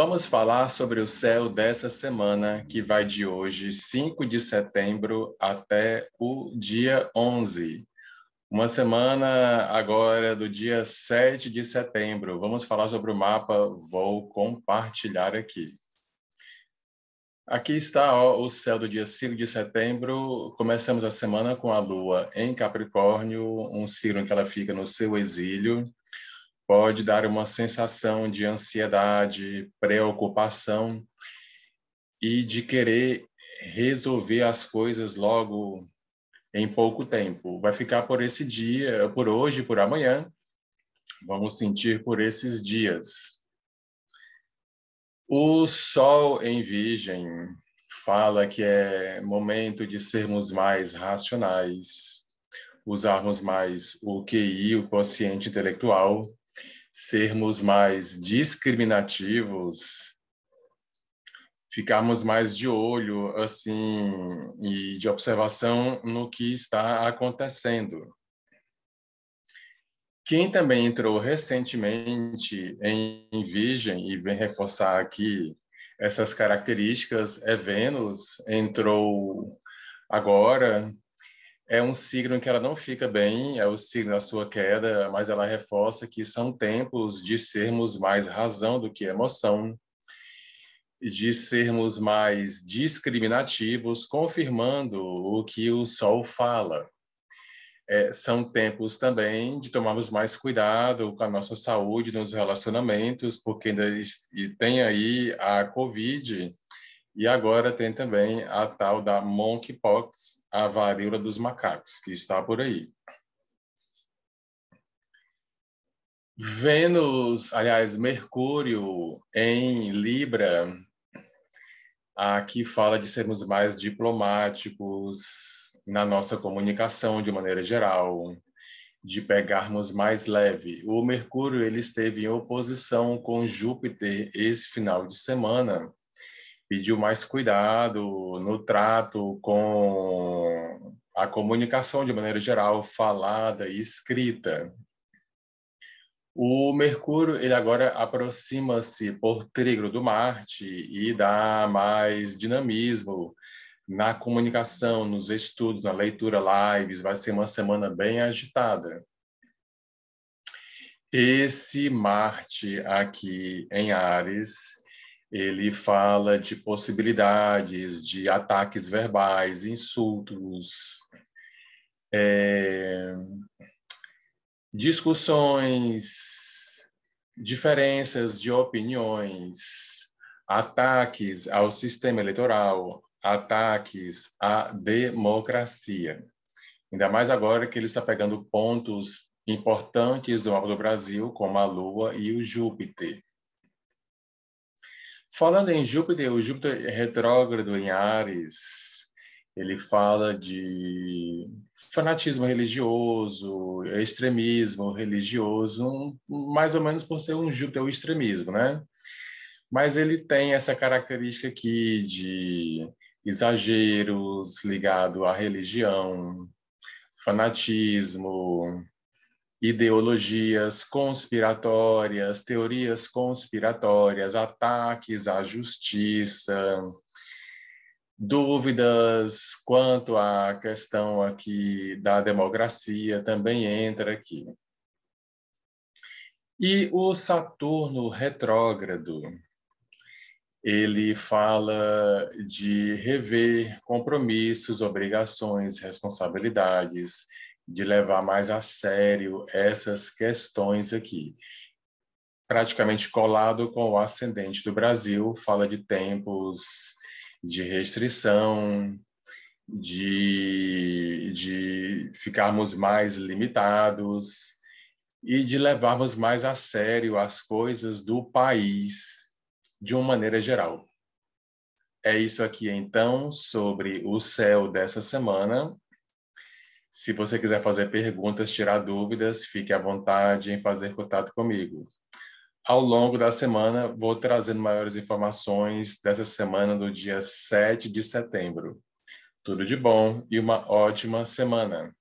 Vamos falar sobre o céu dessa semana, que vai de hoje, 5 de setembro, até o dia 11. Uma semana agora do dia 7 de setembro. Vamos falar sobre o mapa, vou compartilhar aqui. Aqui está ó, o céu do dia 5 de setembro. Começamos a semana com a lua em Capricórnio, um signo que ela fica no seu exílio pode dar uma sensação de ansiedade, preocupação e de querer resolver as coisas logo em pouco tempo. Vai ficar por esse dia, por hoje, por amanhã. Vamos sentir por esses dias. O Sol em Virgem fala que é momento de sermos mais racionais, usarmos mais o QI, o quociente intelectual, sermos mais discriminativos, ficarmos mais de olho, assim, e de observação no que está acontecendo. Quem também entrou recentemente em Virgem e vem reforçar aqui essas características é Vênus, entrou agora é um signo em que ela não fica bem, é o signo da sua queda, mas ela reforça que são tempos de sermos mais razão do que emoção, de sermos mais discriminativos, confirmando o que o sol fala. É, são tempos também de tomarmos mais cuidado com a nossa saúde nos relacionamentos, porque ainda tem aí a Covid, e agora tem também a tal da monkeypox, a varíola dos macacos, que está por aí. Vênus, aliás, Mercúrio em Libra, aqui fala de sermos mais diplomáticos na nossa comunicação de maneira geral, de pegarmos mais leve. O Mercúrio ele esteve em oposição com Júpiter esse final de semana pediu mais cuidado no trato com a comunicação de maneira geral, falada e escrita. O Mercúrio ele agora aproxima-se por trígono do Marte e dá mais dinamismo na comunicação, nos estudos, na leitura, lives. Vai ser uma semana bem agitada. Esse Marte aqui em Ares, ele fala de possibilidades de ataques verbais, insultos, é, discussões, diferenças de opiniões, ataques ao sistema eleitoral, ataques à democracia. Ainda mais agora que ele está pegando pontos importantes do mapa do Brasil, como a Lua e o Júpiter. Falando em Júpiter, o Júpiter é retrógrado em Ares, ele fala de fanatismo religioso, extremismo religioso, mais ou menos por ser um Júpiter, o extremismo, né? Mas ele tem essa característica aqui de exageros ligado à religião, fanatismo, ideologias conspiratórias, teorias conspiratórias, ataques à justiça, dúvidas quanto à questão aqui da democracia também entra aqui. E o Saturno retrógrado, ele fala de rever compromissos, obrigações, responsabilidades, de levar mais a sério essas questões aqui. Praticamente colado com o ascendente do Brasil, fala de tempos de restrição, de, de ficarmos mais limitados e de levarmos mais a sério as coisas do país de uma maneira geral. É isso aqui então sobre o céu dessa semana. Se você quiser fazer perguntas, tirar dúvidas, fique à vontade em fazer contato comigo. Ao longo da semana, vou trazendo maiores informações dessa semana do dia 7 de setembro. Tudo de bom e uma ótima semana!